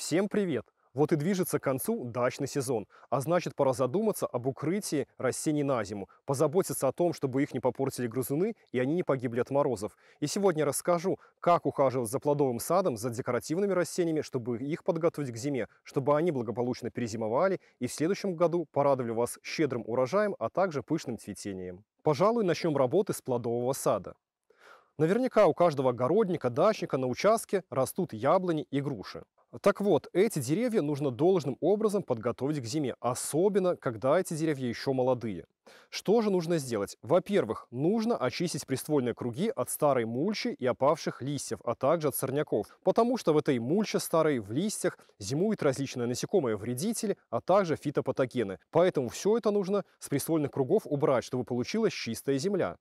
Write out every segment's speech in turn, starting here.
Всем привет! Вот и движется к концу дачный сезон, а значит пора задуматься об укрытии растений на зиму, позаботиться о том, чтобы их не попортили грызуны и они не погибли от морозов. И сегодня расскажу, как ухаживать за плодовым садом, за декоративными растениями, чтобы их подготовить к зиме, чтобы они благополучно перезимовали и в следующем году порадовали вас щедрым урожаем, а также пышным цветением. Пожалуй, начнем работы с плодового сада. Наверняка у каждого огородника, дачника на участке растут яблони и груши. Так вот, эти деревья нужно должным образом подготовить к зиме, особенно когда эти деревья еще молодые. Что же нужно сделать? Во-первых, нужно очистить приствольные круги от старой мульчи и опавших листьев, а также от сорняков, потому что в этой мульче старой, в листьях зимуют различные насекомые вредители, а также фитопатогены. Поэтому все это нужно с приствольных кругов убрать, чтобы получилась чистая земля.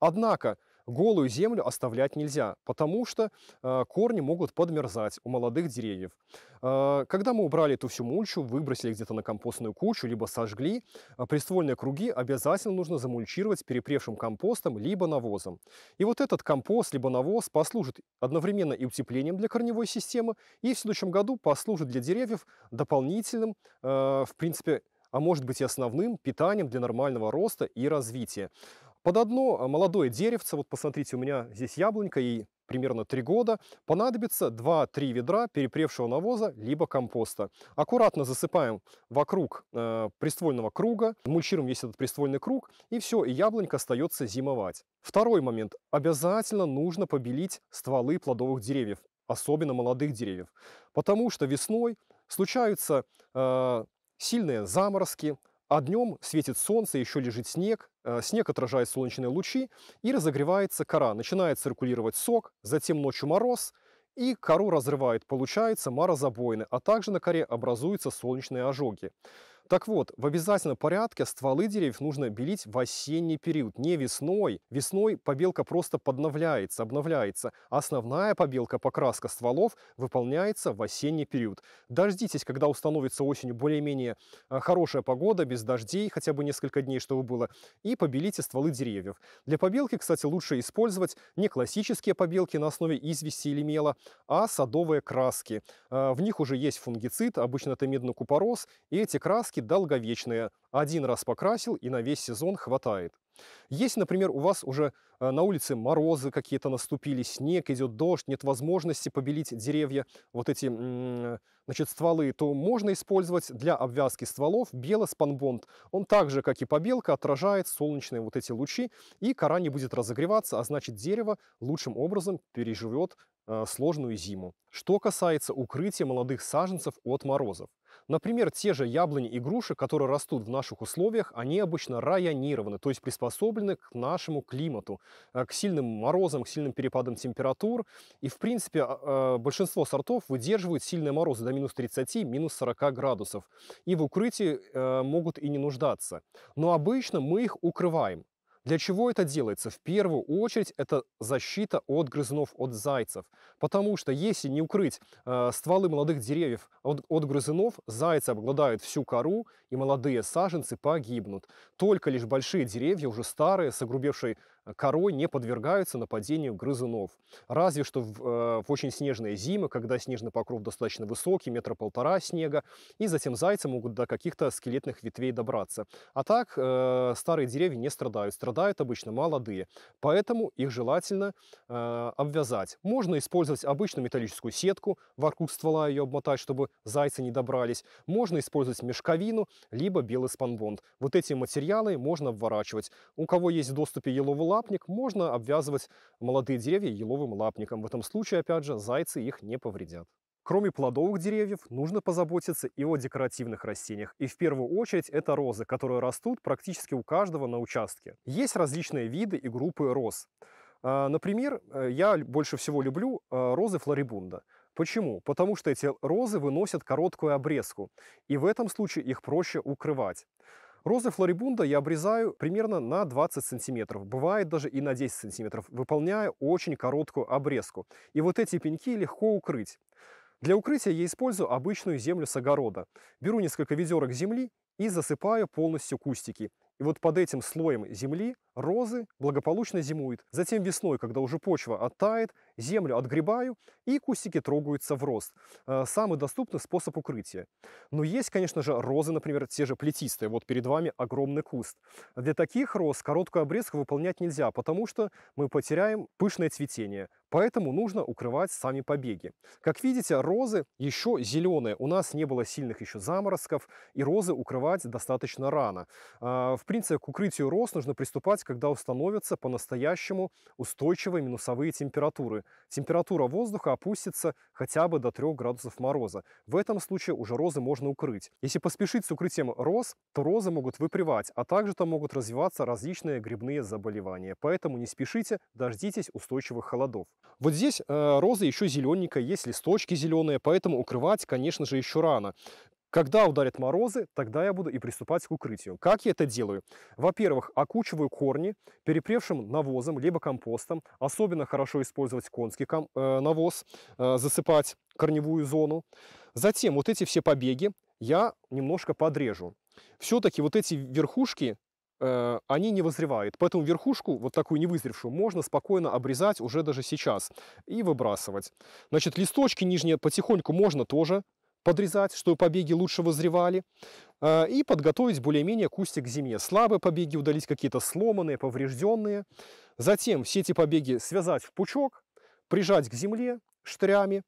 Однако, голую землю оставлять нельзя, потому что э, корни могут подмерзать у молодых деревьев. Э, когда мы убрали эту всю мульчу, выбросили где-то на компостную кучу, либо сожгли, э, приствольные круги обязательно нужно замульчировать перепревшим компостом, либо навозом. И вот этот компост, либо навоз послужит одновременно и утеплением для корневой системы, и в следующем году послужит для деревьев дополнительным, э, в принципе, а может быть и основным питанием для нормального роста и развития. Под одно а, молодое деревце, вот посмотрите, у меня здесь яблонька и примерно 3 года, понадобится 2-3 ведра перепревшего навоза либо компоста. Аккуратно засыпаем вокруг э, приствольного круга, мульчируем весь этот приствольный круг, и все, и яблонька остается зимовать. Второй момент. Обязательно нужно побелить стволы плодовых деревьев, особенно молодых деревьев, потому что весной случаются э, сильные заморозки, а днем светит солнце, еще лежит снег, э, снег отражает солнечные лучи и разогревается кора. Начинает циркулировать сок, затем ночью мороз, и кору разрывает, получается морозобоины, а также на коре образуются солнечные ожоги. Так вот, в обязательном порядке стволы деревьев нужно белить в осенний период, не весной. Весной побелка просто подновляется, обновляется. А основная побелка, покраска стволов выполняется в осенний период. Дождитесь, когда установится осенью более-менее э, хорошая погода, без дождей, хотя бы несколько дней, чтобы было, и побелите стволы деревьев. Для побелки, кстати, лучше использовать не классические побелки на основе извести или мела, а садовые краски. Э, в них уже есть фунгицид, обычно это меднокупорос, и эти краски краски долговечные. Один раз покрасил и на весь сезон хватает. Если, например, у вас уже э, на улице морозы какие-то наступили, снег, идет дождь, нет возможности побелить деревья, вот эти значит, стволы, то можно использовать для обвязки стволов белоспанбонд. Он так же, как и побелка, отражает солнечные вот эти лучи, и кора не будет разогреваться, а значит дерево лучшим образом переживет э, сложную зиму. Что касается укрытия молодых саженцев от морозов. Например, те же яблони и груши, которые растут в наших условиях, они обычно районированы, то есть приспособлены к нашему климату, э, к сильным морозам, к сильным перепадам температур. И, в принципе, а, а, большинство сортов выдерживают сильные морозы до минус 30, минус 40 градусов. И в укрытии э, могут и не нуждаться. Но обычно мы их укрываем. Для чего это делается? В первую очередь это защита от грызунов, от зайцев. Потому что если не укрыть э, стволы молодых деревьев от, от грызунов, зайцы обгладают всю кору и молодые саженцы погибнут. Только лишь большие деревья, уже старые, с огрубевшей корой не подвергаются нападению грызунов. Разве что в, э, в очень снежные зимы, когда снежный покров достаточно высокий, метра полтора снега, и затем зайцы могут до каких-то скелетных ветвей добраться. А так э, старые деревья не страдают, страдают обычно молодые, поэтому их желательно э, обвязать. Можно использовать обычную металлическую сетку, вокруг ствола ее обмотать, чтобы зайцы не добрались. Можно использовать мешковину, либо белый спанбонд. Вот эти материалы можно обворачивать. У кого есть в доступе еловый лапник, можно обвязывать молодые деревья еловым лапником. В этом случае, опять же, зайцы их не повредят. Кроме плодовых деревьев, нужно позаботиться и о декоративных растениях. И в первую очередь это розы, которые растут практически у каждого на участке. Есть различные виды и группы роз. А, например, э, я больше всего люблю э, розы флорибунда. Почему? Потому что эти розы выносят короткую обрезку, и в этом случае их проще укрывать. Розы флорибунда я обрезаю примерно на 20 сантиметров, бывает даже и на 10 сантиметров, выполняя очень короткую обрезку. И вот эти пеньки легко укрыть. Для укрытия я использую обычную землю с огорода. Беру несколько ведерок земли и засыпаю полностью кустики. И вот под этим слоем земли розы благополучно зимуют. Затем весной, когда уже почва оттает, землю отгребаю, и кустики трогаются в рост. Э, самый доступный способ укрытия. Но есть, конечно же, розы, например, те же плетистые. Вот перед вами огромный куст. Для таких роз короткую обрезку выполнять нельзя, потому что мы потеряем пышное цветение. Поэтому нужно укрывать сами побеги. Как видите, розы еще зеленые. У нас не было сильных еще заморозков, и розы укрывать достаточно рано. Э, в принципе, к укрытию роз нужно приступать, когда установятся по-настоящему устойчивые минусовые температуры температура воздуха опустится хотя бы до 3 градусов мороза. В этом случае уже розы можно укрыть. Если поспешить с укрытием роз, то розы могут выпривать, а также там могут развиваться различные грибные заболевания. Поэтому не спешите, дождитесь устойчивых холодов. Вот здесь э, роза еще зелененькая, есть листочки зеленые, поэтому укрывать, конечно же, еще рано. Когда ударят морозы, тогда я буду и приступать к укрытию. Как я это делаю? Во-первых, окучиваю корни перепревшим навозом, либо компостом. Особенно хорошо использовать конский э, навоз, э, засыпать корневую зону. Затем вот эти все побеги я немножко подрежу. Все-таки вот эти верхушки, э, они не вызревают. Поэтому верхушку, вот такую невызревшую, можно спокойно обрезать уже даже сейчас и выбрасывать. Значит, листочки нижние потихоньку можно тоже подрезать, чтобы побеги лучше возревали, э, и подготовить более-менее кустик к зиме. Слабые побеги удалить, какие-то сломанные, поврежденные. Затем все эти побеги связать в пучок, прижать к земле штырями,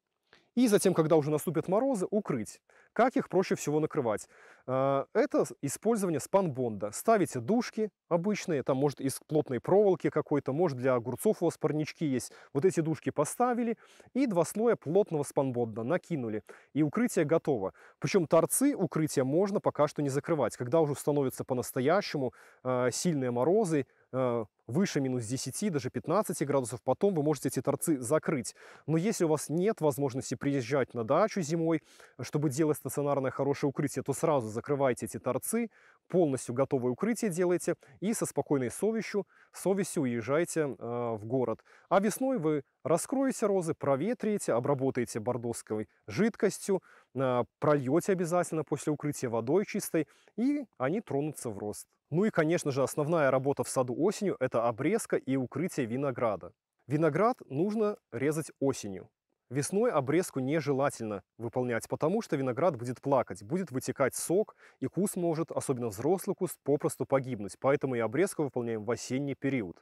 и затем, когда уже наступят морозы, укрыть. Как их проще всего накрывать? А, это использование спанбонда. Ставите дужки обычные, там может из плотной проволоки какой-то, может для огурцов у вас парнички есть. Вот эти дужки поставили и два слоя плотного спанбонда накинули. И укрытие готово. Причем торцы укрытия можно пока что не закрывать. Когда уже становятся по-настоящему а, сильные морозы, а, выше минус 10, даже 15 градусов, потом вы можете эти торцы закрыть. Но если у вас нет возможности приезжать на дачу зимой, чтобы делать стационарное хорошее укрытие, то сразу закрывайте эти торцы, полностью готовое укрытие делайте и со спокойной совестью, совестью уезжайте э, в город. А весной вы раскроете розы, проветрите, обработаете бордовской жидкостью, э, прольете обязательно после укрытия водой чистой, и они тронутся в рост. Ну и, конечно же, основная работа в саду осенью – это обрезка и укрытие винограда. Виноград нужно резать осенью. Весной обрезку нежелательно выполнять, потому что виноград будет плакать, будет вытекать сок, и куст может, особенно взрослый куст, попросту погибнуть. Поэтому и обрезку выполняем в осенний период.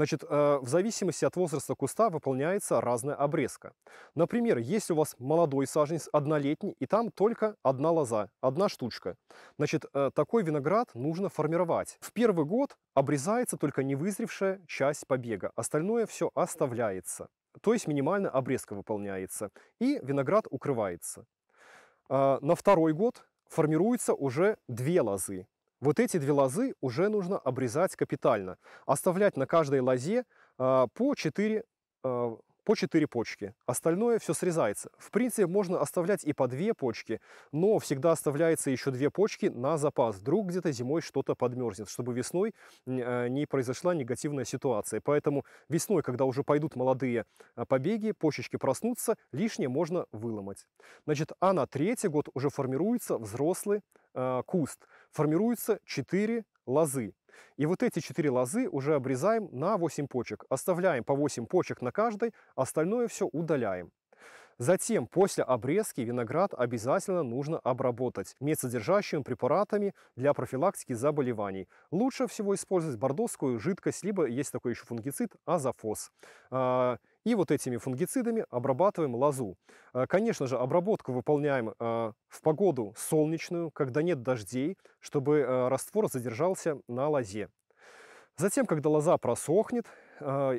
Значит, э, в зависимости от возраста куста выполняется разная обрезка. Например, если у вас молодой саженец, однолетний, и там только одна лоза, одна штучка, значит, э, такой виноград нужно формировать. В первый год обрезается только невызревшая часть побега, остальное все оставляется. То есть минимальная обрезка выполняется, и виноград укрывается. Э, на второй год формируется уже две лозы. Вот эти две лозы уже нужно обрезать капитально. Оставлять на каждой лозе а, по 4 по 4 почки. Остальное все срезается. В принципе, можно оставлять и по 2 почки, но всегда оставляется еще 2 почки на запас. Вдруг где-то зимой что-то подмерзнет, чтобы весной э, не произошла негативная ситуация. Поэтому весной, когда уже пойдут молодые э, побеги, почечки проснутся, лишнее можно выломать. Значит, а на третий год уже формируется взрослый э, куст. Формируется 4 лозы. И вот эти 4 лозы уже обрезаем на 8 почек. Оставляем по 8 почек на каждой, остальное все удаляем. Затем, после обрезки, виноград обязательно нужно обработать медсодержащими препаратами для профилактики заболеваний. Лучше всего использовать бордовскую жидкость, либо есть такой еще фунгицид азофос. А, и вот этими фунгицидами обрабатываем лозу. Э, конечно же, обработку выполняем э, в погоду солнечную, когда нет дождей, чтобы э, раствор задержался на лозе. Затем, когда лоза просохнет,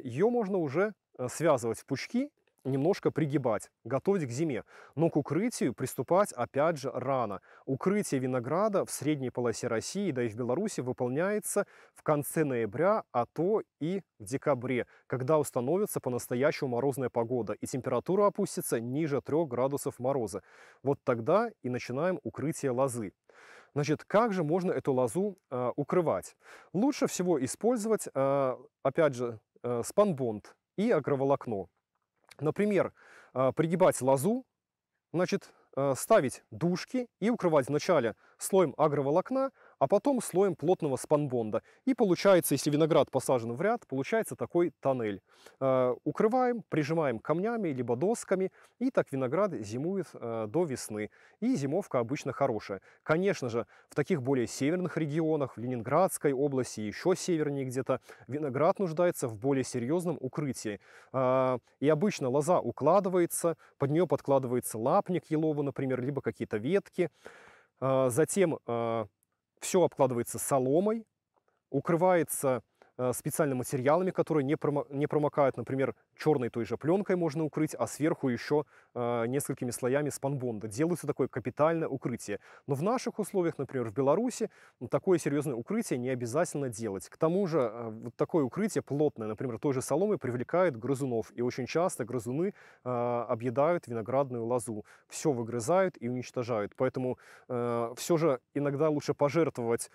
ее можно уже связывать в пучки немножко пригибать, готовить к зиме. Но к укрытию приступать, опять же, рано. Укрытие винограда в средней полосе России, да и в Беларуси, выполняется в конце ноября, а то и в декабре, когда установится по-настоящему морозная погода, и температура опустится ниже 3 градусов мороза. Вот тогда и начинаем укрытие лозы. Значит, как же можно эту лозу э, укрывать? Лучше всего использовать, э, опять же, э, спанбонд и агроволокно. Например, э, пригибать лозу, значит, э, ставить дужки и укрывать вначале слоем агроволокна, а потом слоем плотного спанбонда. И получается, если виноград посажен в ряд, получается такой тоннель. Э, укрываем, прижимаем камнями либо досками, и так виноград зимует э, до весны. И зимовка обычно хорошая. Конечно же, в таких более северных регионах, в Ленинградской области, еще севернее где-то, виноград нуждается в более серьезном укрытии. Э, и обычно лоза укладывается, под нее подкладывается лапник еловый например, либо какие-то ветки. Э, затем э, все обкладывается соломой, укрывается Э, специально материалами, которые не, промокают. Например, черной той же пленкой можно укрыть, а сверху еще э, несколькими слоями спанбонда. Делается такое капитальное укрытие. Но в наших условиях, например, в Беларуси, ну, такое серьезное укрытие не обязательно делать. К тому же, э, вот такое укрытие плотное, например, той же соломы привлекает грызунов. И очень часто грызуны объедают виноградную лозу. Все выгрызают и уничтожают. Поэтому все же иногда лучше пожертвовать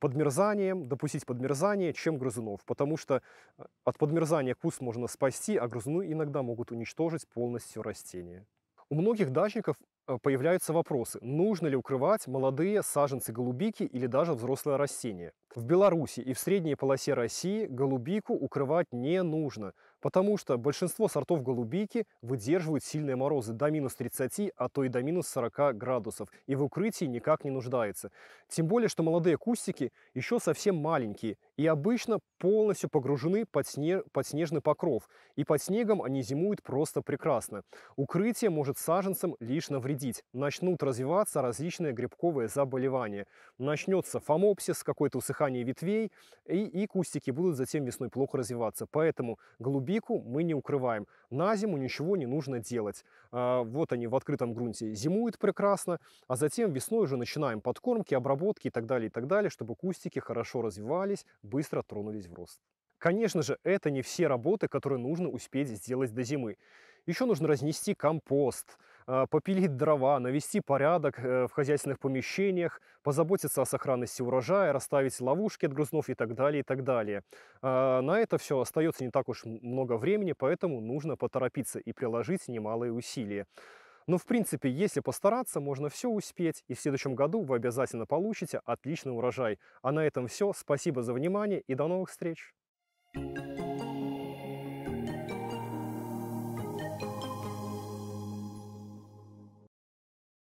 подмерзанием, допустить подмерзание, чем грызунов грызунов, потому что э, от подмерзания куст можно спасти, а грызуны иногда могут уничтожить полностью растение. У многих дачников э, появляются вопросы, нужно ли укрывать молодые саженцы голубики или даже взрослое растение. В Беларуси и в средней полосе России голубику укрывать не нужно потому что большинство сортов голубики выдерживают сильные морозы до минус 30, а то и до минус 40 градусов, и в укрытии никак не нуждается. Тем более, что молодые кустики еще совсем маленькие и обычно полностью погружены под, сне... под снежный покров, и под снегом они зимуют просто прекрасно. Укрытие может саженцам лишь навредить, начнут развиваться различные грибковые заболевания, начнется фомопсис, какое-то усыхание ветвей, и, и кустики будут затем весной плохо развиваться. Поэтому голуби пику мы не укрываем. На зиму ничего не нужно делать. А, вот они в открытом грунте зимуют прекрасно, а затем весной уже начинаем подкормки, обработки и так далее, и так далее, чтобы кустики хорошо развивались, быстро тронулись в рост. Конечно же, это не все работы, которые нужно успеть сделать до зимы. Еще нужно разнести компост, а, попилить дрова, навести порядок э, в хозяйственных помещениях, позаботиться о сохранности урожая, расставить ловушки от грызнов и так далее, и так далее. А, на это все остается не так уж много времени, поэтому нужно поторопиться и приложить немалые усилия. Но, ну, в принципе, если постараться, можно все успеть, и в следующем году вы обязательно получите отличный урожай. А на этом все. Спасибо за внимание и до новых встреч! Thank you.